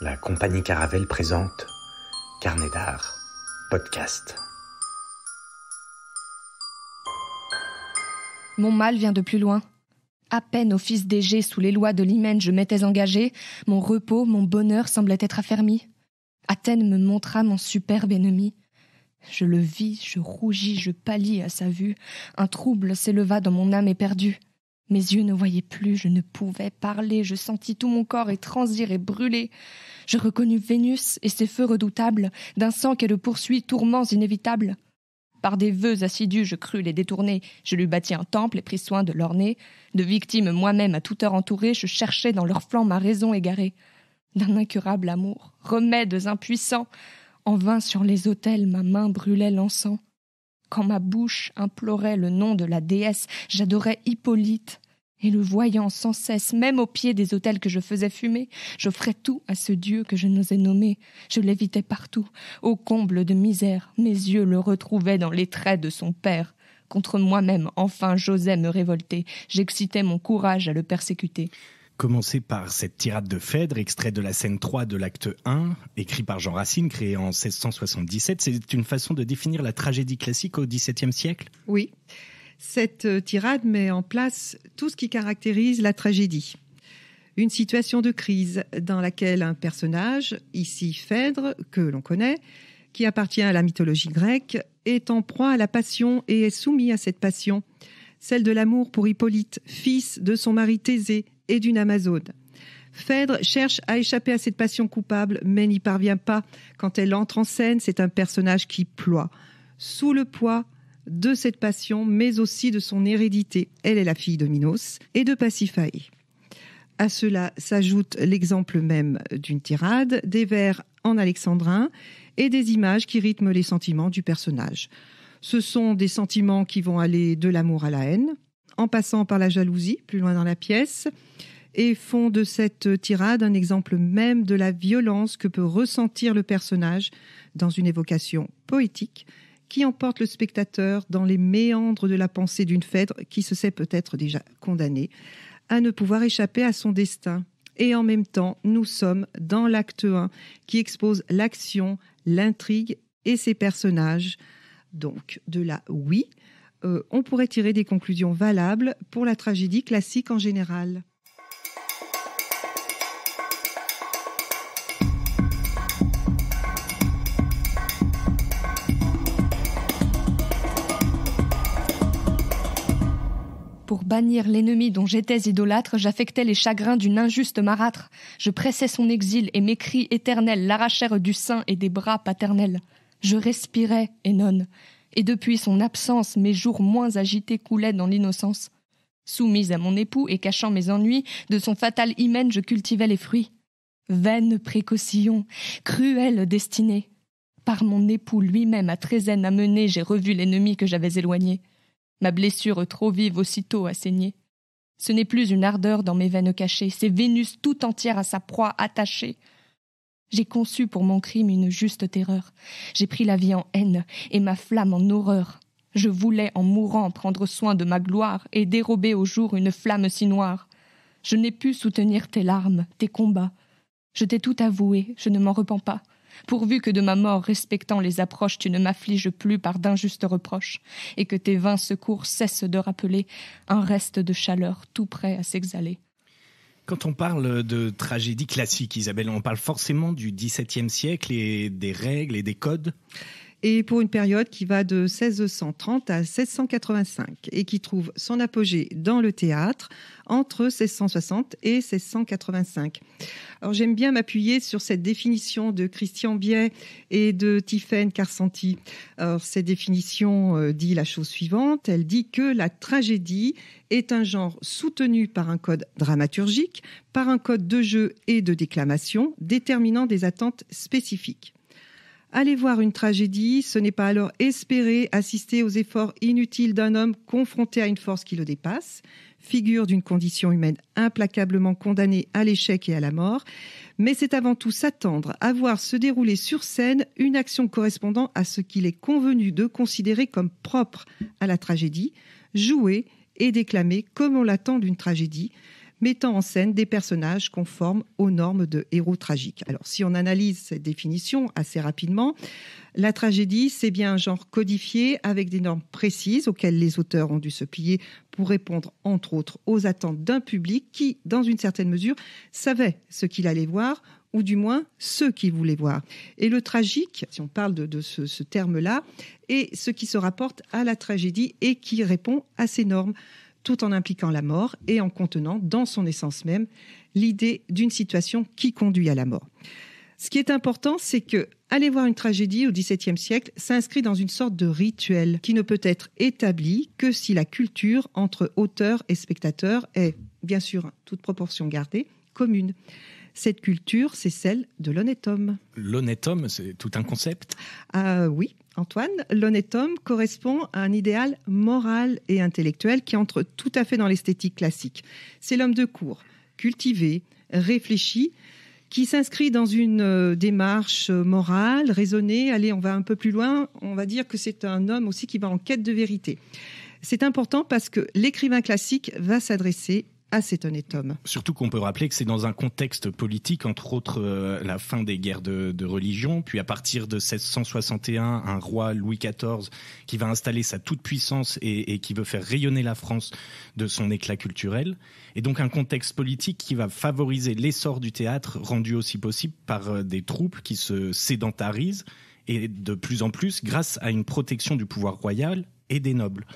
La compagnie Caravelle présente Carnet d'art, podcast. Mon mal vient de plus loin. À peine au fils d'Égée sous les lois de l'hymen je m'étais engagé, mon repos, mon bonheur semblait être affermi Athènes me montra mon superbe ennemi. Je le vis, je rougis, je pâlis à sa vue. Un trouble s'éleva dans mon âme éperdue. Mes yeux ne voyaient plus, je ne pouvais parler, je sentis tout mon corps étranger et brûler. Je reconnus Vénus et ses feux redoutables, d'un sang qu'elle poursuit, tourments inévitables. Par des vœux assidus, je crus les détourner. Je lui bâtis un temple et pris soin de l'orner. De victimes moi-même à toute heure entourée, je cherchais dans leur flanc ma raison égarée. D'un incurable amour, remèdes impuissants. En vain sur les autels, ma main brûlait l'encens. Quand ma bouche implorait le nom de la déesse, j'adorais Hippolyte. Et le voyant sans cesse, même au pied des autels que je faisais fumer, j'offrais tout à ce Dieu que je n'osais nommer. Je l'évitais partout. Au comble de misère, mes yeux le retrouvaient dans les traits de son père. Contre moi-même, enfin, j'osais me révolter. J'excitais mon courage à le persécuter. Commencer par cette tirade de Phèdre, extrait de la scène 3 de l'acte 1, écrit par Jean Racine, créé en 1677. C'est une façon de définir la tragédie classique au XVIIe siècle Oui. Cette euh, tirade met en place tout ce qui caractérise la tragédie. Une situation de crise dans laquelle un personnage, ici Phèdre, que l'on connaît, qui appartient à la mythologie grecque, est en proie à la passion et est soumis à cette passion, celle de l'amour pour Hippolyte, fils de son mari Thésée, et d'une Amazone. Phèdre cherche à échapper à cette passion coupable, mais n'y parvient pas. Quand elle entre en scène, c'est un personnage qui ploie. Sous le poids de cette passion, mais aussi de son hérédité, elle est la fille de Minos et de Pasiphae. À cela s'ajoute l'exemple même d'une tirade, des vers en alexandrin et des images qui rythment les sentiments du personnage. Ce sont des sentiments qui vont aller de l'amour à la haine, en passant par la jalousie, plus loin dans la pièce, et font de cette tirade un exemple même de la violence que peut ressentir le personnage dans une évocation poétique qui emporte le spectateur dans les méandres de la pensée d'une Phèdre qui se sait peut-être déjà condamnée à ne pouvoir échapper à son destin. Et en même temps, nous sommes dans l'acte 1 qui expose l'action, l'intrigue et ses personnages. Donc de la oui euh, on pourrait tirer des conclusions valables pour la tragédie classique en général. Pour bannir l'ennemi dont j'étais idolâtre, j'affectais les chagrins d'une injuste marâtre. Je pressais son exil et mes cris éternels l'arrachèrent du sein et des bras paternels. Je respirais, non et depuis son absence mes jours moins agités coulaient dans l'innocence. Soumise à mon époux et cachant mes ennuis, de son fatal hymen je cultivais les fruits. Vaine précaution, cruelle destinée. Par mon époux lui-même à Trézène amené, j'ai revu l'ennemi que j'avais éloigné. Ma blessure trop vive aussitôt a saigné. Ce n'est plus une ardeur dans mes veines cachées, c'est Vénus tout entière à sa proie attachée. J'ai conçu pour mon crime une juste terreur. J'ai pris la vie en haine et ma flamme en horreur. Je voulais, en mourant, prendre soin de ma gloire et dérober au jour une flamme si noire. Je n'ai pu soutenir tes larmes, tes combats. Je t'ai tout avoué, je ne m'en repens pas. Pourvu que de ma mort, respectant les approches, tu ne m'affliges plus par d'injustes reproches, et que tes vains secours cessent de rappeler un reste de chaleur tout prêt à s'exhaler. Quand on parle de tragédie classique, Isabelle, on parle forcément du XVIIe siècle et des règles et des codes et pour une période qui va de 1630 à 1685 et qui trouve son apogée dans le théâtre entre 1660 et 1685. j'aime bien m'appuyer sur cette définition de Christian Biet et de Tiffaine Carsanti. cette définition euh, dit la chose suivante, elle dit que la tragédie est un genre soutenu par un code dramaturgique, par un code de jeu et de déclamation déterminant des attentes spécifiques. Aller voir une tragédie, ce n'est pas alors espérer assister aux efforts inutiles d'un homme confronté à une force qui le dépasse, figure d'une condition humaine implacablement condamnée à l'échec et à la mort, mais c'est avant tout s'attendre à voir se dérouler sur scène une action correspondant à ce qu'il est convenu de considérer comme propre à la tragédie, jouer et déclamer comme on l'attend d'une tragédie, mettant en scène des personnages conformes aux normes de héros tragiques. Alors si on analyse cette définition assez rapidement, la tragédie, c'est bien un genre codifié avec des normes précises auxquelles les auteurs ont dû se plier pour répondre, entre autres, aux attentes d'un public qui, dans une certaine mesure, savait ce qu'il allait voir ou du moins ce qu'il voulait voir. Et le tragique, si on parle de, ce terme-là, est ce qui se rapporte à la tragédie et qui répond à ces normes tout en impliquant la mort et en contenant dans son essence même l'idée d'une situation qui conduit à la mort. Ce qui est important, c'est que aller voir une tragédie au XVIIe siècle s'inscrit dans une sorte de rituel qui ne peut être établi que si la culture entre auteur et spectateur est, bien sûr, toute proportion gardée, commune. Cette culture, c'est celle de l'honnête homme. L'honnête homme, c'est tout un concept Ah Oui, Antoine, l'honnête homme correspond à un idéal moral et intellectuel qui entre tout à fait dans l'esthétique classique. C'est l'homme de cour, cultivé, réfléchi, qui s'inscrit dans une euh, démarche euh, morale, raisonnée. Allez, on va un peu plus loin. On va dire que c'est un homme aussi qui va en quête de vérité. C'est important parce que l'écrivain classique va s'adresser assez honnête homme. Surtout qu'on peut rappeler que c'est dans un contexte politique, entre autres euh, la fin des guerres de, religion, puis à partir de 1661, un roi Louis XIV qui va installer sa toute-puissance et, qui veut faire rayonner la France de son éclat culturel, et donc un contexte politique qui va favoriser l'essor du théâtre, rendu aussi possible par euh, des troupes qui se sédentarisent, et de plus en plus grâce à une protection du pouvoir royal et des nobles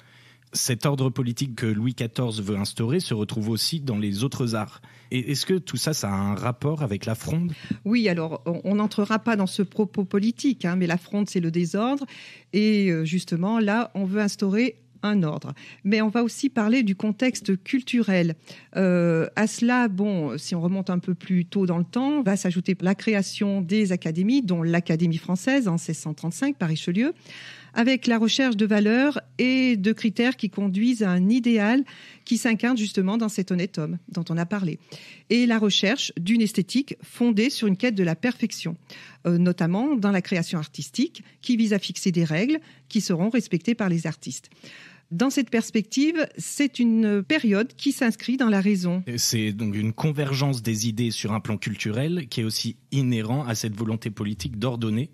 cet ordre politique que Louis XIV veut instaurer se retrouve aussi dans les autres arts. Et est-ce que tout ça, ça a un rapport avec la fronde Oui, alors on n'entrera pas dans ce propos politique, hein, mais la fronde, c'est le désordre. Et euh, justement, là, on veut instaurer un ordre. Mais on va aussi parler du contexte culturel. Euh, à cela, bon, si on remonte un peu plus tôt dans le temps, va s'ajouter la création des académies, dont l'Académie française en 1635 par Richelieu avec la recherche de valeurs et de critères qui conduisent à un idéal qui s'incarne justement dans cet honnête homme dont on a parlé, et la recherche d'une esthétique fondée sur une quête de la perfection, euh, notamment dans la création artistique, qui vise à fixer des règles qui seront respectées par les artistes. Dans cette perspective, c'est une période qui s'inscrit dans la raison. C'est donc une convergence des idées sur un plan culturel qui est aussi inhérent à cette volonté politique d'ordonner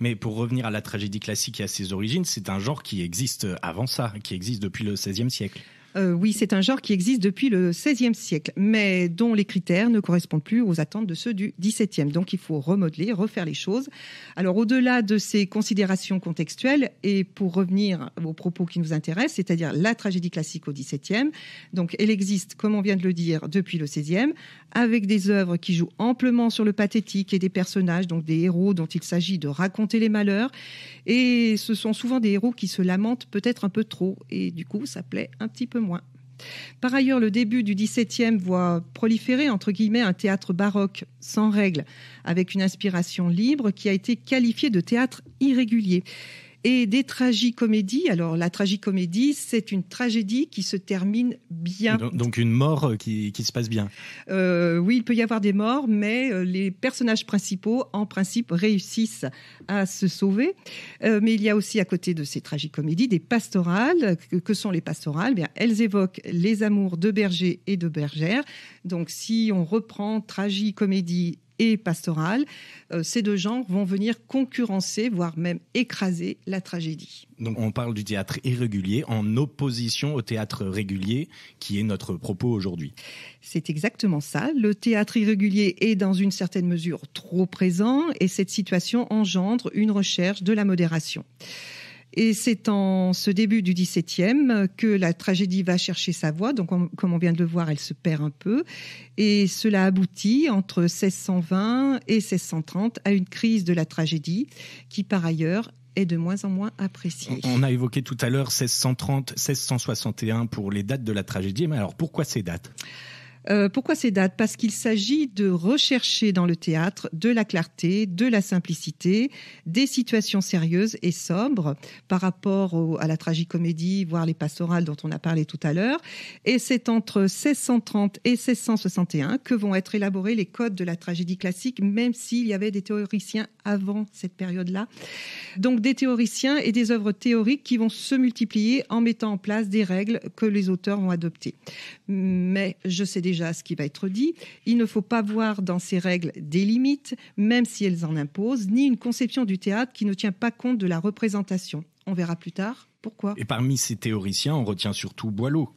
mais pour revenir à la tragédie classique et à ses origines, c'est un genre qui existe avant ça, qui existe depuis le XVIe siècle. Euh, oui, c'est un genre qui existe depuis le XVIe siècle, mais dont les critères ne correspondent plus aux attentes de ceux du XVIIe. Donc il faut remodeler, refaire les choses. Alors au-delà de ces considérations contextuelles, et pour revenir aux propos qui nous intéressent, c'est-à-dire la tragédie classique au XVIIe, donc elle existe, comme on vient de le dire, depuis le XVIe, avec des œuvres qui jouent amplement sur le pathétique et des personnages, donc des héros dont il s'agit de raconter les malheurs. Et ce sont souvent des héros qui se lamentent peut-être un peu trop, et du coup ça plaît un petit peu moins. Par ailleurs, le début du XVIIe voit proliférer entre guillemets un théâtre baroque sans règles, avec une inspiration libre qui a été qualifiée de théâtre irrégulier et des tragicomédies. Alors la tragicomédie, c'est une tragédie qui se termine bien. Donc une mort euh, qui, se passe bien. Euh, oui, il peut y avoir des morts, mais euh, les personnages principaux, en principe, réussissent à se sauver. mais il y a aussi à côté de ces tragicomédies des pastorales. Que, sont les pastorales eh bien, Elles évoquent les amours de bergers et de bergères. Donc si on reprend tragicomédie et pastorale, euh, ces deux genres vont venir concurrencer, voire même écraser la tragédie. Donc on parle du théâtre irrégulier en opposition au théâtre régulier, qui est notre propos aujourd'hui. C'est exactement ça. Le théâtre irrégulier est dans une certaine mesure trop présent et cette situation engendre une recherche de la modération. Et c'est en ce début du XVIIe que la tragédie va chercher sa voie. Donc, comme on vient de le voir, elle se perd un peu. Et cela aboutit entre 1620 et 1630 à une crise de la tragédie qui, par ailleurs, est de moins en moins appréciée. On a évoqué tout à l'heure 1630, 1661 pour les dates de la tragédie. Mais alors, pourquoi ces dates euh, pourquoi ces dates Parce qu'il s'agit de rechercher dans le théâtre de la clarté, de la simplicité, des situations sérieuses et sobres par rapport à la tragicomédie, voire les pastorales dont on a parlé tout à l'heure. Et c'est entre 1630 et 1661 que vont être élaborés les codes de la tragédie classique, même s'il y avait des théoriciens avant cette période-là. Donc des théoriciens et des œuvres théoriques qui vont se multiplier en mettant en place des règles que les auteurs vont adopter. Mais je sais déjà déjà ce qui va être dit. Il ne faut pas voir dans ces règles des limites, même si elles en imposent, ni une conception du théâtre qui ne tient pas compte de la représentation. On verra plus tard pourquoi. Et parmi ces théoriciens, on retient surtout Boileau.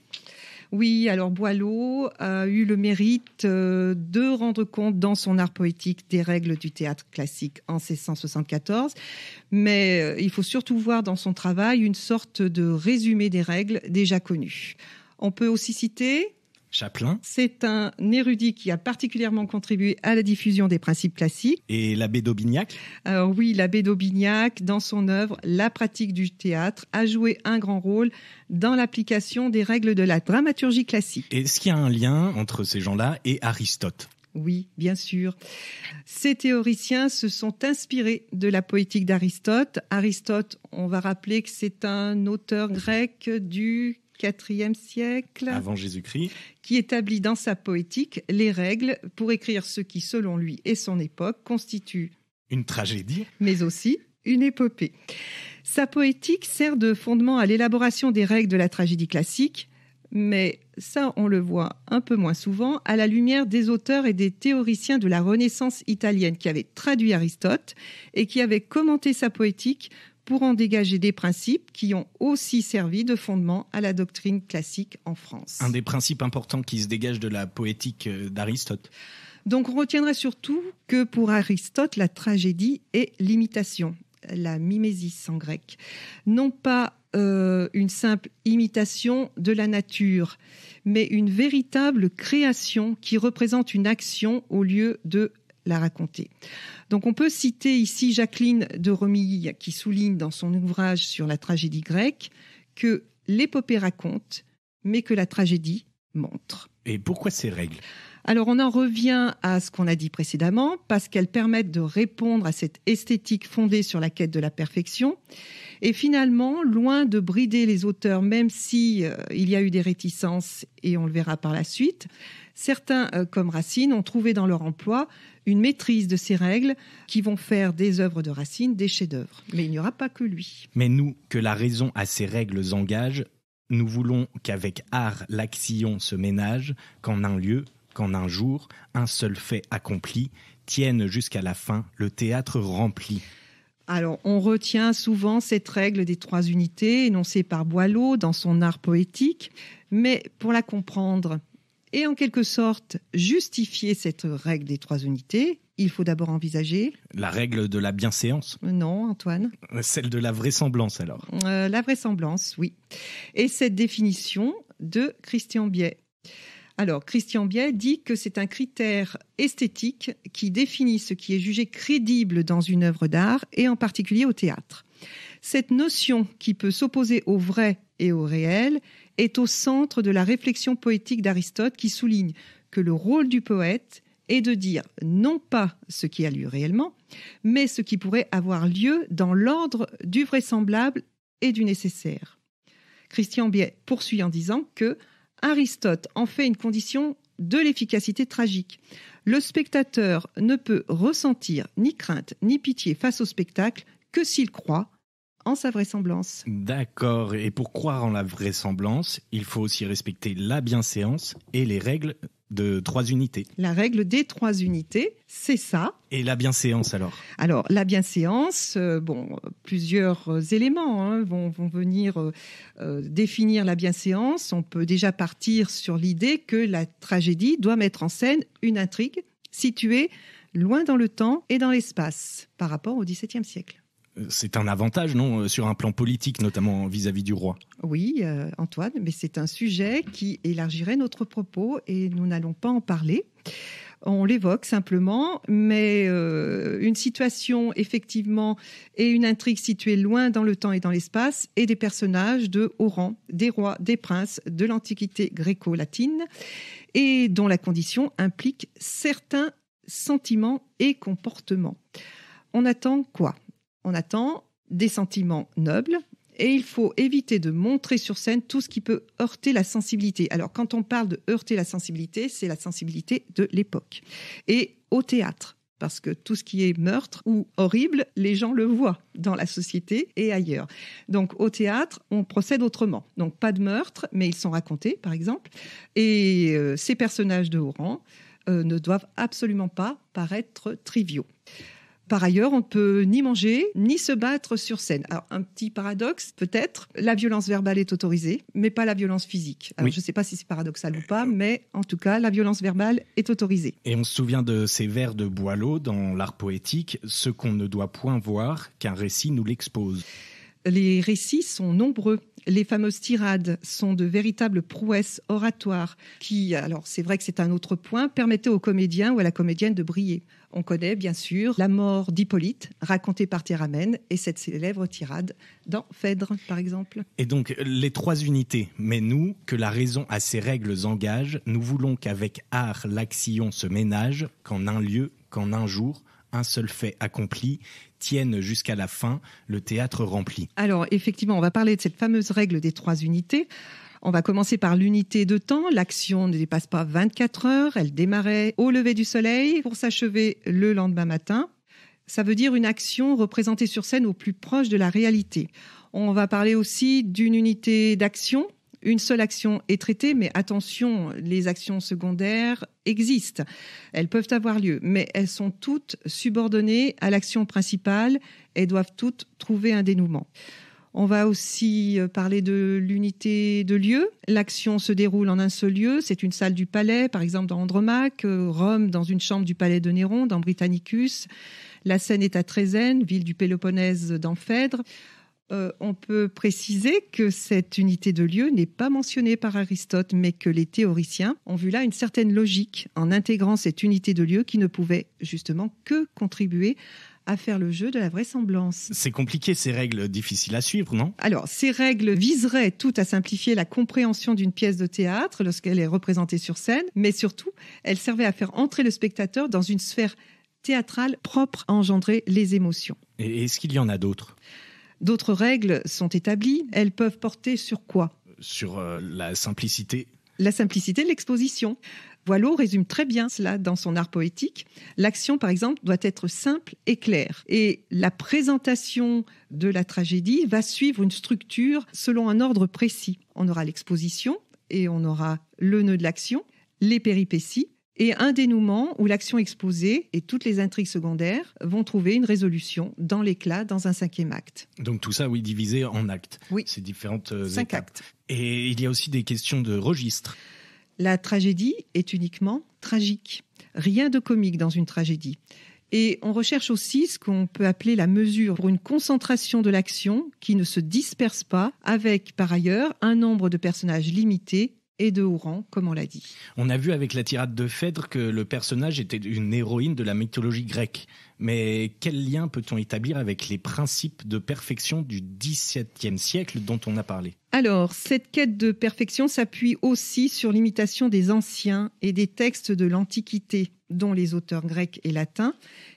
Oui, alors Boileau euh, a eu le mérite euh, de rendre compte dans son art poétique des règles du théâtre classique en 1674, mais euh, il faut surtout voir dans son travail une sorte de résumé des règles déjà connues. On peut aussi citer Chaplin. C'est un érudit qui a particulièrement contribué à la diffusion des principes classiques. Et l'abbé d'Aubignac Alors oui, l'abbé d'Aubignac, dans son œuvre La pratique du théâtre, a joué un grand rôle dans l'application des règles de la dramaturgie classique. Est-ce qu'il y a un lien entre ces gens-là et Aristote oui, bien sûr. Ces théoriciens se sont inspirés de la poétique d'Aristote. Aristote, on va rappeler que c'est un auteur grec du IVe siècle avant Jésus-Christ, qui établit dans sa poétique les règles pour écrire ce qui, selon lui et son époque, constitue une tragédie, mais aussi une épopée. Sa poétique sert de fondement à l'élaboration des règles de la tragédie classique, mais ça on le voit un peu moins souvent, à la lumière des auteurs et des théoriciens de la Renaissance italienne qui avaient traduit Aristote et qui avaient commenté sa poétique pour en dégager des principes qui ont aussi servi de fondement à la doctrine classique en France. Un des principes importants qui se dégage de la poétique euh, d'Aristote. Donc on retiendra surtout que pour Aristote, la tragédie est l'imitation, la mimésis en grec, non pas euh, une simple imitation de la nature, mais une véritable création qui représente une action au lieu de la raconter. Donc on peut citer ici Jacqueline de Romilly qui souligne dans son ouvrage sur la tragédie grecque que l'épopée raconte, mais que la tragédie montre. Et pourquoi ces règles alors on en revient à ce qu'on a dit précédemment, parce qu'elles permettent de répondre à cette esthétique fondée sur la quête de la perfection. Et finalement, loin de brider les auteurs, même si euh, il y a eu des réticences, et on le verra par la suite, certains, euh, comme Racine, ont trouvé dans leur emploi une maîtrise de ces règles qui vont faire des œuvres de Racine des chefs-d'œuvre. Mais il n'y aura pas que lui. Mais nous, que la raison à ces règles engage, nous voulons qu'avec art l'action se ménage, qu'en un lieu, qu'en un jour, un seul fait accompli, tienne jusqu'à la fin le théâtre rempli. Alors, on retient souvent cette règle des trois unités énoncée par Boileau dans son art poétique, mais pour la comprendre, et en quelque sorte justifier cette règle des trois unités, il faut d'abord envisager. La règle de la bienséance euh, Non, Antoine. Celle de la vraisemblance, alors euh, La vraisemblance, oui. Et cette définition de Christian Biais. Alors, Christian Biais dit que c'est un critère esthétique qui définit ce qui est jugé crédible dans une œuvre d'art et en particulier au théâtre. Cette notion qui peut s'opposer au vrai et au réel est au centre de la réflexion poétique d'Aristote qui souligne que le rôle du poète est de dire non pas ce qui a lieu réellement, mais ce qui pourrait avoir lieu dans l'ordre du vraisemblable et du nécessaire. Christian Biet poursuit en disant que Aristote en fait une condition de l'efficacité tragique. Le spectateur ne peut ressentir ni crainte ni pitié face au spectacle que s'il croit en sa vraisemblance. D'accord, et pour croire en la vraisemblance, il faut aussi respecter la bienséance et les règles de trois unités. La règle des trois unités, c'est ça. Et la bienséance alors Alors la bienséance, euh, bon, plusieurs euh, éléments hein, vont, venir euh, définir la bienséance. On peut déjà partir sur l'idée que la tragédie doit mettre en scène une intrigue située loin dans le temps et dans l'espace par rapport au XVIIe siècle c'est un avantage, non, euh, sur un plan politique, notamment vis-à-vis du roi Oui, euh, Antoine, mais c'est un sujet qui élargirait notre propos et nous n'allons pas en parler. On l'évoque simplement, mais euh, une situation effectivement et une intrigue située loin dans le temps et dans l'espace et des personnages de haut rang, des rois, des princes de l'Antiquité gréco-latine et dont la condition implique certains sentiments et comportements. On attend quoi on attend des sentiments nobles, et il faut éviter de montrer sur scène tout ce qui peut heurter la sensibilité. Alors quand on parle de heurter la sensibilité, c'est la sensibilité de l'époque. Et au théâtre, parce que tout ce qui est meurtre ou horrible, les gens le voient dans la société et ailleurs. Donc au théâtre, on procède autrement. Donc pas de meurtre, mais ils sont racontés, par exemple. Et euh, ces personnages de haut rang euh, ne doivent absolument pas paraître triviaux. Par ailleurs, on ne peut ni manger, ni se battre sur scène. Alors, un petit paradoxe, peut-être, la violence verbale est autorisée, mais pas la violence physique. je ne sais pas si c'est paradoxal ou pas, euh, mais en tout cas, la violence verbale est autorisée. Et on se souvient de ces vers de Boileau dans l'art poétique, ce qu'on ne doit point voir, qu'un récit nous l'expose. Les récits sont nombreux. Les fameuses tirades sont de véritables prouesses oratoires qui, alors c'est vrai que c'est un autre point, permettaient aux comédiens ou à la comédienne de briller. On connaît bien sûr la mort d'Hippolyte, racontée par Théramène, et cette célèbre tirade dans Phèdre, par exemple. Et donc, les trois unités. Mais nous, que la raison à ses règles engage, nous voulons qu'avec art l'action se ménage, qu'en un lieu, qu'en un jour, un seul fait accompli tienne jusqu'à la fin le théâtre rempli. Alors effectivement, on va parler de cette fameuse règle des trois unités. On va commencer par l'unité de temps. L'action ne dépasse pas 24 heures. Elle démarrait au lever du soleil pour s'achever le lendemain matin. Ça veut dire une action représentée sur scène au plus proche de la réalité. On va parler aussi d'une unité d'action une seule action est traitée, mais attention, les actions secondaires existent. Elles peuvent avoir lieu, mais elles sont toutes subordonnées à l'action principale et doivent toutes trouver un dénouement. On va aussi euh, parler de l'unité de lieu. L'action se déroule en un seul lieu. C'est une salle du palais, par exemple dans Andromaque, euh, Rome dans une chambre du palais de Néron, dans Britannicus. La scène est à Trézène, ville du Péloponnèse dans euh, on peut préciser que cette unité de lieu n'est pas mentionnée par Aristote, mais que les théoriciens ont vu là une certaine logique en intégrant cette unité de lieu qui ne pouvait justement que contribuer à faire le jeu de la vraisemblance. C'est compliqué, ces règles difficiles à suivre, non Alors, ces règles viseraient toutes à simplifier la compréhension d'une pièce de théâtre lorsqu'elle est représentée sur scène, mais surtout, elles servaient à faire entrer le spectateur dans une sphère théâtrale propre à engendrer les émotions. Et est-ce qu'il y en a d'autres D'autres règles sont établies. Elles peuvent porter sur quoi Sur euh, la simplicité. La simplicité de l'exposition. Boileau résume très bien cela dans son art poétique. L'action, par exemple, doit être simple et claire. Et la présentation de la tragédie va suivre une structure selon un ordre précis. On aura l'exposition et on aura le nœud de l'action, les péripéties et un dénouement où l'action exposée et toutes les intrigues secondaires vont trouver une résolution dans l'éclat dans un cinquième acte. Donc tout ça, oui, divisé en actes. Oui. Ces différentes euh, Cinq actes. Et il y a aussi des questions de registre. La tragédie est uniquement tragique. Rien de comique dans une tragédie. Et on recherche aussi ce qu'on peut appeler la mesure pour une concentration de l'action qui ne se disperse pas, avec par ailleurs un nombre de personnages limité et de Ouran, comme on l'a dit. On a vu avec la tirade de Phèdre que le personnage était une héroïne de la mythologie grecque. Mais quel lien peut-on établir avec les principes de perfection du XVIIe siècle dont on a parlé Alors, cette quête de perfection s'appuie aussi sur l'imitation des anciens et des textes de l'Antiquité, dont les auteurs grecs et latins,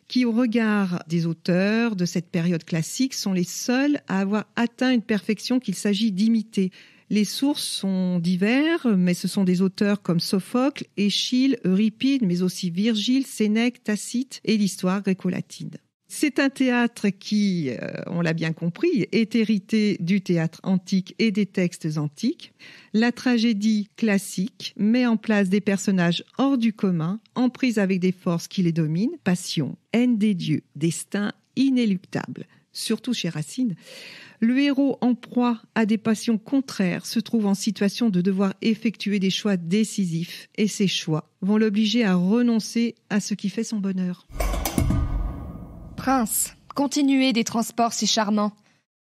qui, au regard des auteurs de cette période classique, sont les seuls à avoir atteint une perfection qu'il s'agit d'imiter. Les sources sont diverses, mais ce sont des auteurs comme Sophocle, Échille, Euripide, mais aussi Virgile, Sénèque, Tacite et l'histoire gréco-latine. C'est un théâtre qui, euh, on l'a bien compris, est hérité du théâtre antique et des textes antiques. La tragédie classique met en place des personnages hors du commun, en avec des forces qui les dominent, passion, haine des dieux, destin inéluctable surtout chez Racine, le héros en proie à des passions contraires se trouve en situation de devoir effectuer des choix décisifs et ces choix vont l'obliger à renoncer à ce qui fait son bonheur. Prince, continuez des transports si charmants.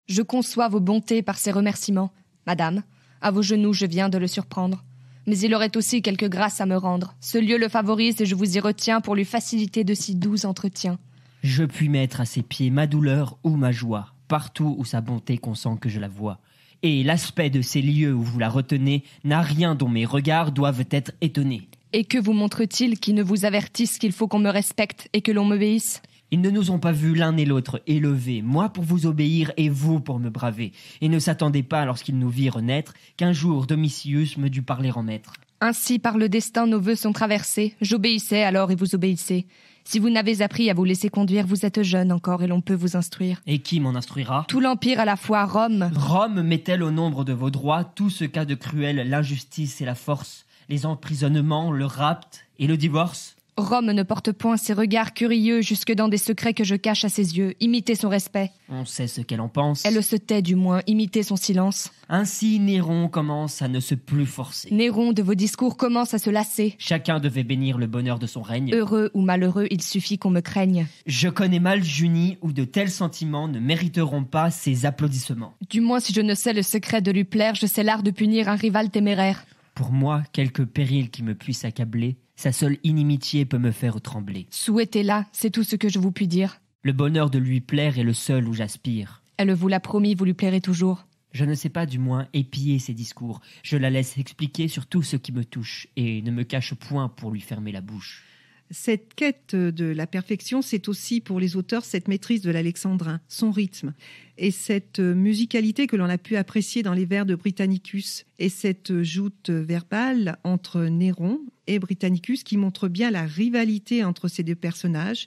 Je conçois vos bontés par ces remerciements. Madame, à vos genoux je viens de le surprendre. Mais il aurait aussi quelque grâce à me rendre. Ce lieu le favorise et je vous y retiens pour lui faciliter de si doux entretiens. Je puis mettre à ses pieds ma douleur ou ma joie, partout où sa bonté consent que je la vois. Et l'aspect de ces lieux où vous la retenez n'a rien dont mes regards doivent être étonnés. Et que vous montre-t-il qui ne vous avertisse qu'il faut qu'on me respecte et que l'on m'obéisse ils ne nous ont pas vus l'un et l'autre élevés, moi pour vous obéir et vous pour me braver, et ne s'attendaient pas, lorsqu'ils nous virent naître, qu'un jour Domitius me dût parler en maître. Ainsi par le destin nos voeux sont traversés, j'obéissais alors et vous obéissez. Si vous n'avez appris à vous laisser conduire, vous êtes jeune encore et l'on peut vous instruire. Et qui m'en instruira Tout l'Empire à la fois, Rome. Rome met-elle au nombre de vos droits tout ce cas de cruel, l'injustice et la force, les emprisonnements, le rapt et le divorce Rome ne porte point ses regards curieux jusque dans des secrets que je cache à ses yeux. Imitez son respect. On sait ce qu'elle en pense. Elle se tait du moins, imitez son silence. Ainsi Néron commence à ne se plus forcer. Néron de vos discours commence à se lasser. Chacun devait bénir le bonheur de son règne. Heureux ou malheureux, il suffit qu'on me craigne. Je connais mal Junie où de tels sentiments ne mériteront pas ses applaudissements. Du moins si je ne sais le secret de lui plaire, je sais l'art de punir un rival téméraire. Pour moi, quelque péril qui me puisse accabler, sa seule inimitié peut me faire trembler. Souhaitez-la, c'est tout ce que je vous puis dire. Le bonheur de lui plaire est le seul où j'aspire. Elle vous l'a promis, vous lui plairez toujours. Je ne sais pas du moins épier ses discours. Je la laisse expliquer sur tout ce qui me touche et ne me cache point pour lui fermer la bouche. Cette quête de la perfection, c'est aussi pour les auteurs cette maîtrise de l'alexandrin, son rythme, et cette musicalité que l'on a pu apprécier dans les vers de Britannicus, et cette joute verbale entre Néron et Britannicus qui montre bien la rivalité entre ces deux personnages,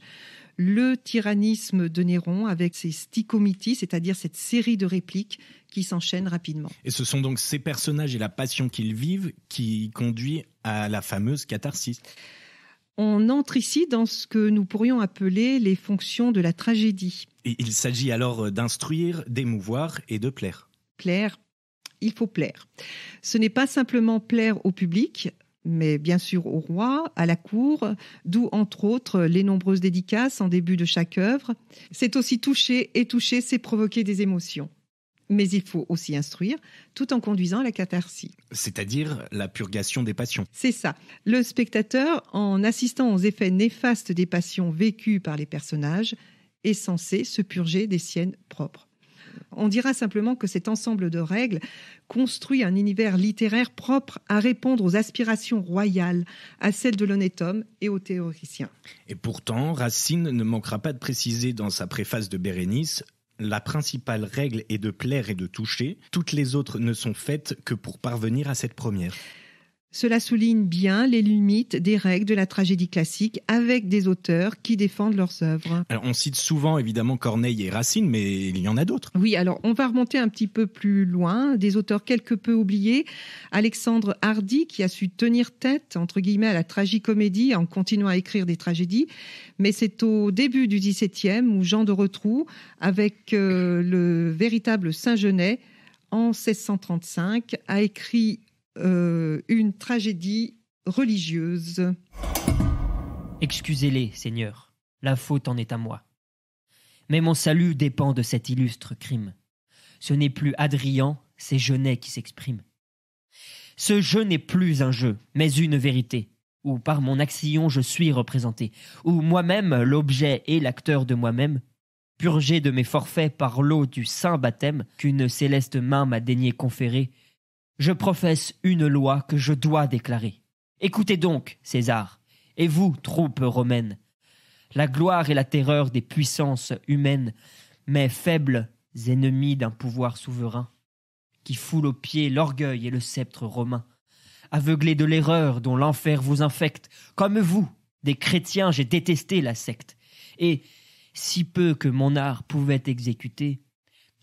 le tyrannisme de Néron avec ses stichomities, c'est-à-dire cette série de répliques qui s'enchaînent rapidement. Et ce sont donc ces personnages et la passion qu'ils vivent qui conduit à la fameuse catharsis on entre ici dans ce que nous pourrions appeler les fonctions de la tragédie. il s'agit alors euh, d'instruire, d'émouvoir et de plaire. Plaire, il faut plaire. Ce n'est pas simplement plaire au public, mais bien sûr au roi, à la cour, d'où entre autres les nombreuses dédicaces en début de chaque œuvre. C'est aussi toucher et toucher, c'est provoquer des émotions mais il faut aussi instruire tout en conduisant à la catharsis. C'est-à-dire la purgation des passions. C'est ça. Le spectateur, en assistant aux effets néfastes des passions vécues par les personnages, est censé se purger des siennes propres. On dira simplement que cet ensemble de règles construit un univers littéraire propre à répondre aux aspirations royales, à celles de l'honnête homme et aux théoriciens. Et pourtant, Racine ne manquera pas de préciser dans sa préface de Bérénice la principale règle est de plaire et de toucher. Toutes les autres ne sont faites que pour parvenir à cette première. Cela souligne bien les limites des règles de la tragédie classique avec des auteurs qui défendent leurs œuvres. Alors on cite souvent évidemment Corneille et Racine, mais il y en a d'autres. Oui, alors on va remonter un petit peu plus loin, des auteurs quelque peu oubliés. Alexandre Hardy, qui a su tenir tête, entre guillemets, à la tragicomédie en continuant à écrire des tragédies. Mais c'est au début du XVIIe où Jean de Retrou, avec euh, le véritable Saint-Genet, en 1635, a écrit euh, une tragédie religieuse. Excusez-les, Seigneur, la faute en est à moi. Mais mon salut dépend de cet illustre crime. Ce n'est plus Adrien, c'est Genet qui s'exprime. Ce jeu n'est plus un jeu, mais une vérité, où par mon action je suis représenté, où moi-même, l'objet et l'acteur de moi-même, purgé de mes forfaits par l'eau du saint baptême qu'une céleste main m'a daigné conférer, je professe une loi que je dois déclarer. Écoutez donc, César, et vous, troupes romaines, la gloire et la terreur des puissances humaines, mais faibles ennemis d'un pouvoir souverain, qui foule aux pieds l'orgueil et le sceptre romain, aveuglés de l'erreur dont l'enfer vous infecte, comme vous, des chrétiens, j'ai détesté la secte, et, si peu que mon art pouvait exécuter,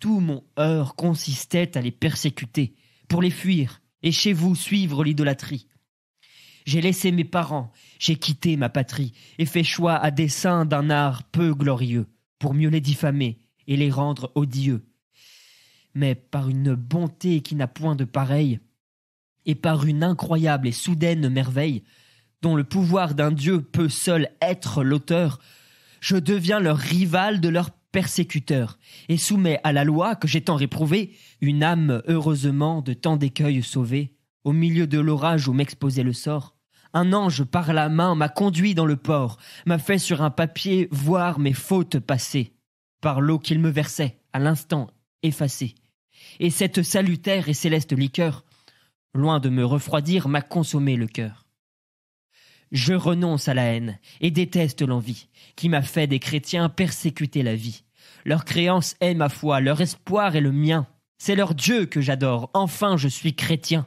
tout mon heur consistait à les persécuter, pour les fuir, et chez vous suivre l'idolâtrie. J'ai laissé mes parents, j'ai quitté ma patrie, et fait choix à dessein d'un art peu glorieux, pour mieux les diffamer et les rendre odieux. Mais par une bonté qui n'a point de pareil, et par une incroyable et soudaine merveille, dont le pouvoir d'un dieu peut seul être l'auteur, je deviens leur rival de leur persécuteur, et soumet à la loi que j'ai tant réprouvée une âme heureusement de tant d'écueils sauvée. Au milieu de l'orage où m'exposait le sort, un ange par la main m'a conduit dans le port, m'a fait sur un papier voir mes fautes passées, par l'eau qu'il me versait, à l'instant effacée. Et cette salutaire et céleste liqueur, loin de me refroidir, m'a consommé le cœur. Je renonce à la haine et déteste l'envie, qui m'a fait des chrétiens persécuter la vie. Leur créance est ma foi, leur espoir est le mien. C'est leur Dieu que j'adore, enfin je suis chrétien.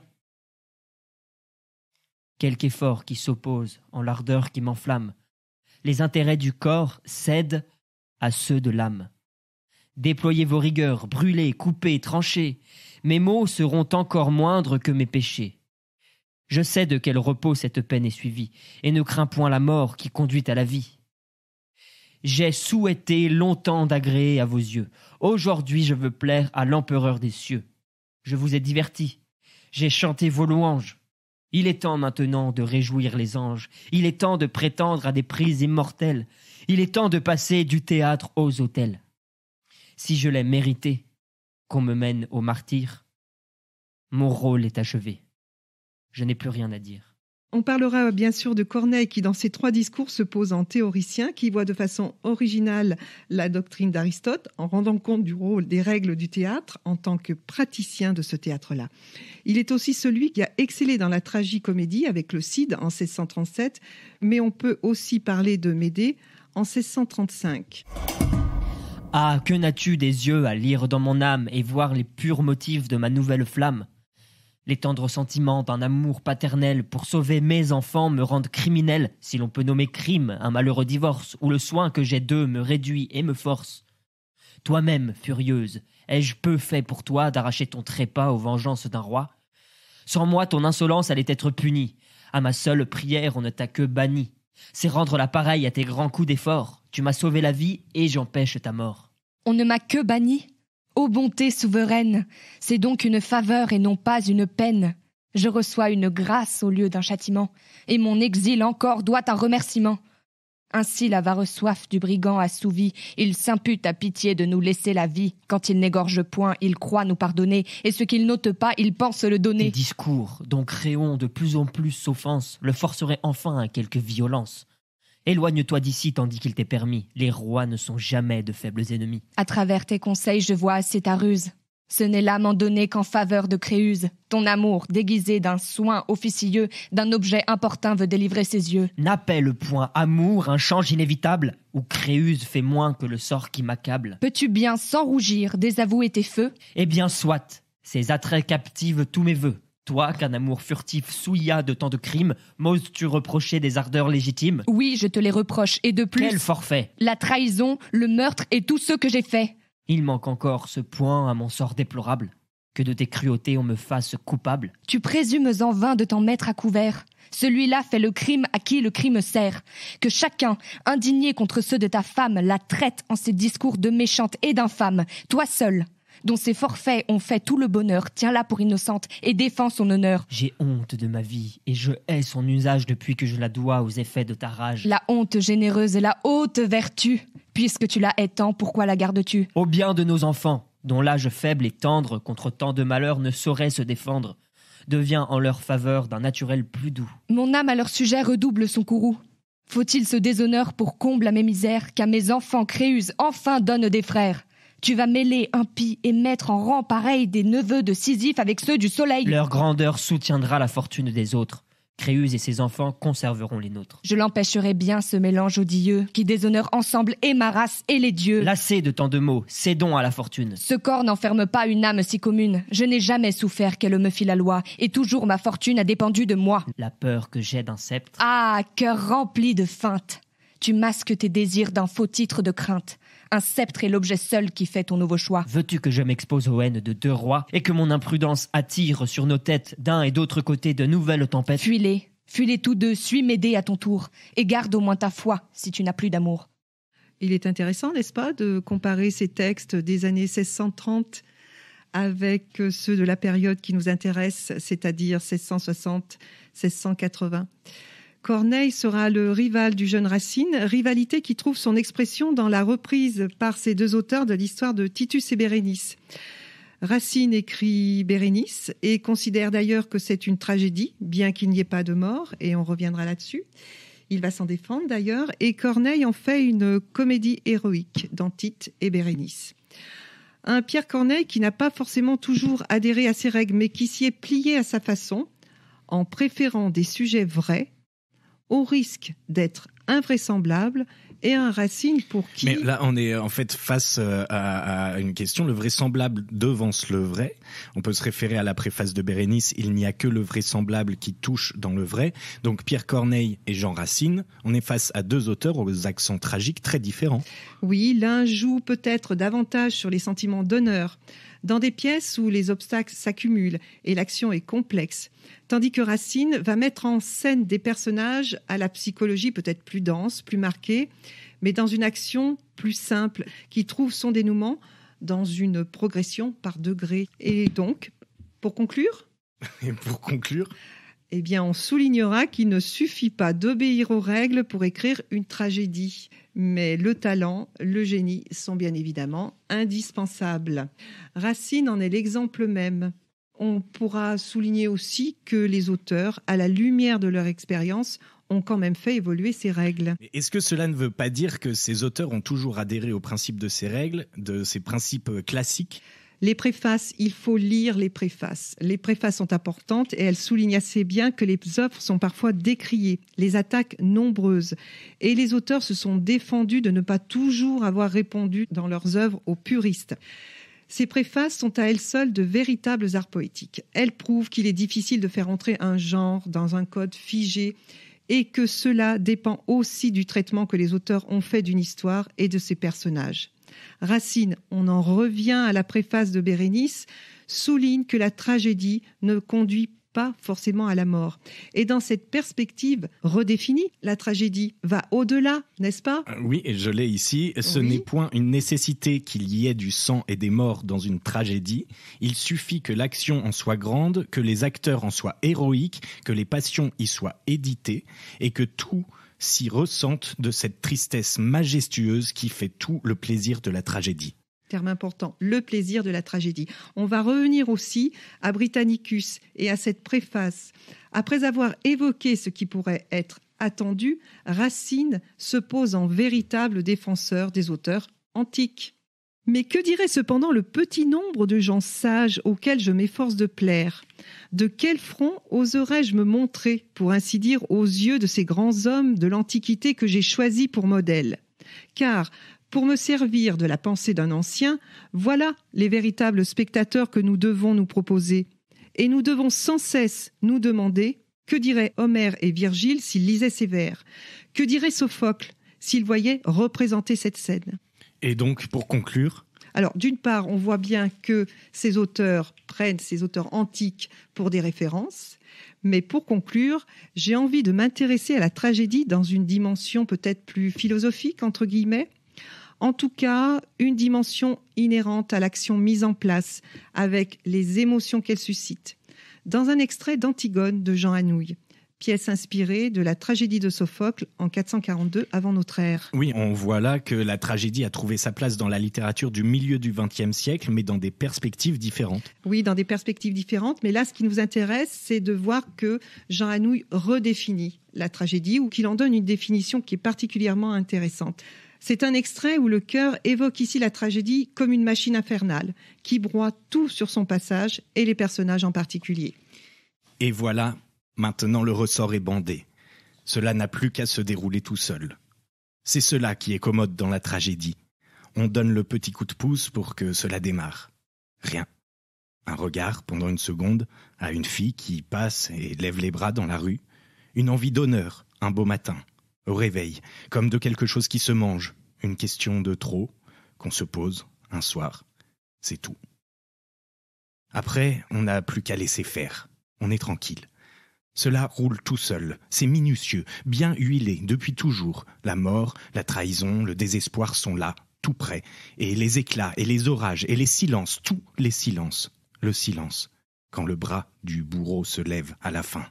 Quelque effort qui s'oppose en l'ardeur qui m'enflamme. Les intérêts du corps cèdent à ceux de l'âme. Déployez vos rigueurs, brûlez, coupez, tranchez. Mes maux seront encore moindres que mes péchés. Je sais de quel repos cette peine est suivie, et ne crains point la mort qui conduit à la vie. J'ai souhaité longtemps d'agréer à vos yeux. Aujourd'hui je veux plaire à l'empereur des cieux. Je vous ai diverti. J'ai chanté vos louanges. Il est temps maintenant de réjouir les anges. Il est temps de prétendre à des prises immortelles. Il est temps de passer du théâtre aux autels. Si je l'ai mérité, qu'on me mène au martyr, mon rôle est achevé je n'ai plus rien à dire. On parlera bien sûr de Corneille qui, dans ses trois discours, se pose en théoricien, qui voit de façon originale la doctrine d'Aristote en rendant compte du rôle des règles du théâtre en tant que praticien de ce théâtre-là. Il est aussi celui qui a excellé dans la comédie avec le Cid en 1637, mais on peut aussi parler de Médée en 1635. Ah, que n'as-tu des yeux à lire dans mon âme et voir les purs motifs de ma nouvelle flamme les tendres sentiments d'un amour paternel pour sauver mes enfants me rendent criminel, si l'on peut nommer crime un malheureux divorce, où le soin que j'ai d'eux me réduit et me force. Toi-même, furieuse, ai-je peu fait pour toi d'arracher ton trépas aux vengeances d'un roi Sans moi, ton insolence allait être punie. À ma seule prière, on ne t'a que banni. C'est rendre la pareille à tes grands coups d'effort. Tu m'as sauvé la vie et j'empêche ta mort. On ne m'a que banni Ô bonté souveraine, c'est donc une faveur et non pas une peine. Je reçois une grâce au lieu d'un châtiment, et mon exil encore doit un remerciement. Ainsi l'avare soif du brigand assouvi, il s'impute à pitié de nous laisser la vie. Quand il n'égorge point, il croit nous pardonner, et ce qu'il n'ôte pas, il pense le donner. Les discours, dont Créon de plus en plus s'offense, le forcerait enfin à quelque violence. Éloigne-toi d'ici tandis qu'il t'est permis. Les rois ne sont jamais de faibles ennemis. À travers tes conseils, je vois assez ta ruse. Ce n'est là m'en donné qu'en faveur de Créuse. Ton amour, déguisé d'un soin officieux, d'un objet importun, veut délivrer ses yeux. N'appelle point amour un change inévitable, ou Créuse fait moins que le sort qui m'accable. Peux-tu bien, sans rougir, désavouer tes feux Eh bien, soit. Ces attraits captivent tous mes voeux. Toi, qu'un amour furtif souilla de tant de crimes, m'oses-tu reprocher des ardeurs légitimes Oui, je te les reproche, et de plus. Quel forfait La trahison, le meurtre et tout ce que j'ai fait Il manque encore ce point à mon sort déplorable. Que de tes cruautés on me fasse coupable. Tu présumes en vain de t'en mettre à couvert. Celui-là fait le crime à qui le crime sert. Que chacun, indigné contre ceux de ta femme, la traite en ses discours de méchante et d'infâme, toi seul, dont ses forfaits ont fait tout le bonheur, tiens-la pour innocente et défends son honneur. J'ai honte de ma vie et je hais son usage depuis que je la dois aux effets de ta rage. La honte généreuse et la haute vertu. Puisque tu la hais tant, pourquoi la gardes-tu Au bien de nos enfants, dont l'âge faible et tendre contre tant de malheurs ne saurait se défendre, devient en leur faveur d'un naturel plus doux. Mon âme à leur sujet redouble son courroux. Faut-il ce déshonneur pour comble à mes misères, qu'à mes enfants Créuse enfin donne des frères tu vas mêler impie et mettre en rang pareil des neveux de Sisyphe avec ceux du soleil. Leur grandeur soutiendra la fortune des autres. Créuse et ses enfants conserveront les nôtres. Je l'empêcherai bien ce mélange odieux qui déshonore ensemble et ma race et les dieux. Lassé de tant de mots, cédons à la fortune. Ce corps n'enferme pas une âme si commune. Je n'ai jamais souffert qu'elle me fît la loi et toujours ma fortune a dépendu de moi. La peur que j'ai d'un sceptre. Ah, cœur rempli de feinte. Tu masques tes désirs d'un faux titre de crainte. Un sceptre est l'objet seul qui fait ton nouveau choix. Veux-tu que je m'expose aux haines de deux rois et que mon imprudence attire sur nos têtes d'un et d'autre côté de nouvelles tempêtes Fuis-les, fuis-les tous deux, suis m'aider à ton tour, et garde au moins ta foi si tu n'as plus d'amour. Il est intéressant, n'est-ce pas, de comparer ces textes des années 1630 avec ceux de la période qui nous intéresse, c'est-à-dire 1660-1680. Corneille sera le rival du jeune Racine, rivalité qui trouve son expression dans la reprise par ces deux auteurs de l'histoire de Titus et Bérénice. Racine écrit Bérénice et considère d'ailleurs que c'est une tragédie, bien qu'il n'y ait pas de mort, et on reviendra là-dessus. Il va s'en défendre d'ailleurs, et Corneille en fait une comédie héroïque dans Tite et Bérénice. Un Pierre Corneille qui n'a pas forcément toujours adhéré à ses règles, mais qui s'y est plié à sa façon, en préférant des sujets vrais au risque d'être invraisemblable et un Racine pour qui Mais là, on est euh, en fait face euh, à, une question le vraisemblable devance le vrai. On peut se référer à la préface de Bérénice. Il n'y a que le vraisemblable qui touche dans le vrai. Donc Pierre Corneille et Jean Racine, on est face à deux auteurs aux accents tragiques très différents. Oui, l'un joue peut-être davantage sur les sentiments d'honneur dans des pièces où les obstacles s'accumulent et l'action est complexe, tandis que Racine va mettre en scène des personnages à la psychologie peut-être plus dense, plus marquée, mais dans une action plus simple, qui trouve son dénouement dans une progression par degrés. Et donc, pour conclure Et pour conclure eh bien, on soulignera qu'il ne suffit pas d'obéir aux règles pour écrire une tragédie mais le talent, le génie sont bien évidemment indispensables. Racine en est l'exemple même. On pourra souligner aussi que les auteurs, à la lumière de leur expérience, ont quand même fait évoluer ces règles. Est-ce que cela ne veut pas dire que ces auteurs ont toujours adhéré au principe de ces règles, de ces principes classiques les préfaces, il faut lire les préfaces. Les préfaces sont importantes et elles soulignent assez bien que les œuvres sont parfois décriées, les attaques nombreuses. Et les auteurs se sont défendus de ne pas toujours avoir répondu dans leurs œuvres aux puristes. Ces préfaces sont à elles seules de véritables arts poétiques. Elles prouvent qu'il est difficile de faire entrer un genre dans un code figé et que cela dépend aussi du traitement que les auteurs ont fait d'une histoire et de ses personnages. Racine, on en revient à la préface de Bérénice, souligne que la tragédie ne conduit pas forcément à la mort. Et dans cette perspective redéfinie, la tragédie va au-delà, n'est-ce pas euh, Oui, je l'ai ici. Ce n'est point une nécessité qu'il y ait du sang et des morts dans une tragédie. Il suffit que l'action en soit grande, que les acteurs en soient héroïques, que les passions y soient éditées, et que tout s'y ressente de cette tristesse majestueuse qui fait tout le plaisir de la tragédie terme important, le plaisir de la tragédie. On va revenir aussi à Britannicus et à cette préface. Après avoir évoqué ce qui pourrait être attendu, Racine se pose en véritable défenseur des auteurs antiques. Mais que dirait cependant le petit nombre de gens sages auxquels je m'efforce de plaire De quel front oserais-je me montrer, pour ainsi dire, aux yeux de ces grands hommes de l'Antiquité que j'ai choisi pour modèle Car, pour me servir de la pensée d'un ancien, voilà les véritables spectateurs que nous devons nous proposer. Et nous devons sans cesse nous demander que diraient Homère et Virgile s'ils lisaient ces vers Que dirait Sophocle s'il voyait représenter cette scène Et donc, pour conclure, alors, d'une part, on voit bien que ces auteurs prennent ces auteurs antiques pour des références. Mais pour conclure, j'ai envie de m'intéresser à la tragédie dans une dimension peut-être plus philosophique, entre guillemets, en tout cas une dimension inhérente à l'action mise en place, avec les émotions qu'elle suscite. Dans un extrait d'Antigone de Jean Anouilh, pièce inspirée de la tragédie de Sophocle en 442 avant notre ère. Oui, on voit là que la tragédie a trouvé sa place dans la littérature du milieu du XXe siècle, mais dans des perspectives différentes. Oui, dans des perspectives différentes, mais là, ce qui nous intéresse, c'est de voir que Jean Anouilh redéfinit la tragédie ou qu'il en donne une définition qui est particulièrement intéressante. C'est un extrait où le cœur évoque ici la tragédie comme une machine infernale qui broie tout sur son passage et les personnages en particulier. Et voilà, maintenant le ressort est bandé. Cela n'a plus qu'à se dérouler tout seul. C'est cela qui est commode dans la tragédie. On donne le petit coup de pouce pour que cela démarre. Rien. Un regard, pendant une seconde, à une fille qui passe et lève les bras dans la rue. Une envie d'honneur, un beau matin au réveil, comme de quelque chose qui se mange, une question de trop, qu'on se pose un soir, c'est tout. Après, on n'a plus qu'à laisser faire, on est tranquille. Cela roule tout seul, c'est minutieux, bien huilé depuis toujours. La mort, la trahison, le désespoir sont là, tout près, et les éclats, et les orages, et les silences, tous les silences, le silence, quand le bras du bourreau se lève à la fin,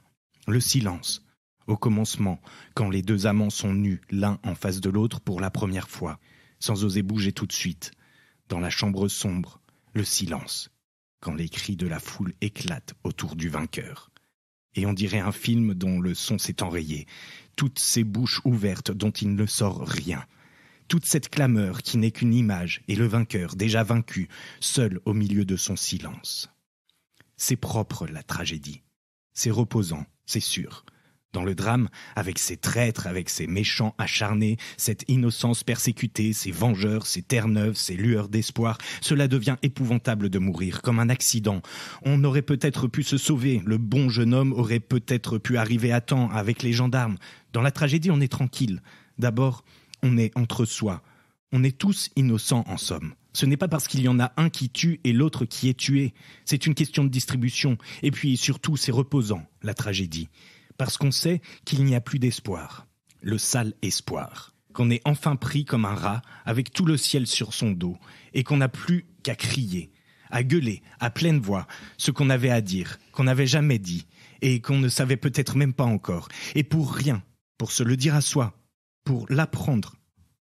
le silence, au commencement, quand les deux amants sont nus l'un en face de l'autre pour la première fois, sans oser bouger tout de suite, dans la chambre sombre, le silence, quand les cris de la foule éclatent autour du vainqueur. Et on dirait un film dont le son s'est enrayé, toutes ces bouches ouvertes dont il ne sort rien, toute cette clameur qui n'est qu'une image et le vainqueur déjà vaincu, seul au milieu de son silence. C'est propre la tragédie, c'est reposant, c'est sûr, dans le drame, avec ses traîtres, avec ses méchants acharnés, cette innocence persécutée, ses vengeurs, ses terres neuves, ces lueurs d'espoir, cela devient épouvantable de mourir, comme un accident. On aurait peut-être pu se sauver, le bon jeune homme aurait peut-être pu arriver à temps avec les gendarmes. Dans la tragédie, on est tranquille. D'abord, on est entre soi. On est tous innocents en somme. Ce n'est pas parce qu'il y en a un qui tue et l'autre qui est tué. C'est une question de distribution. Et puis surtout, c'est reposant, la tragédie parce qu'on sait qu'il n'y a plus d'espoir, le sale espoir, qu'on est enfin pris comme un rat avec tout le ciel sur son dos, et qu'on n'a plus qu'à crier, à gueuler, à pleine voix, ce qu'on avait à dire, qu'on n'avait jamais dit, et qu'on ne savait peut-être même pas encore, et pour rien, pour se le dire à soi, pour l'apprendre,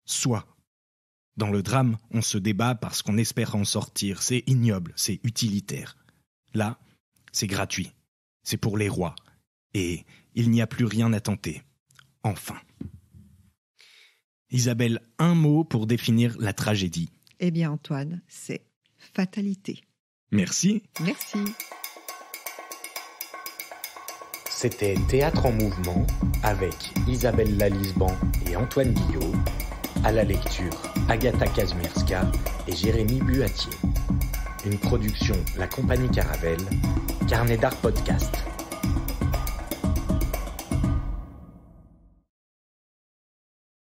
soi. Dans le drame, on se débat parce qu'on espère en sortir, c'est ignoble, c'est utilitaire. Là, c'est gratuit, c'est pour les rois, et il n'y a plus rien à tenter. Enfin. Isabelle, un mot pour définir la tragédie. Eh bien Antoine, c'est fatalité. Merci. Merci. C'était Théâtre en mouvement avec Isabelle Lalisban et Antoine Guillot. À la lecture, Agatha Kazmierska et Jérémy Buatier. Une production La Compagnie Caravelle, Carnet d'Art Podcast.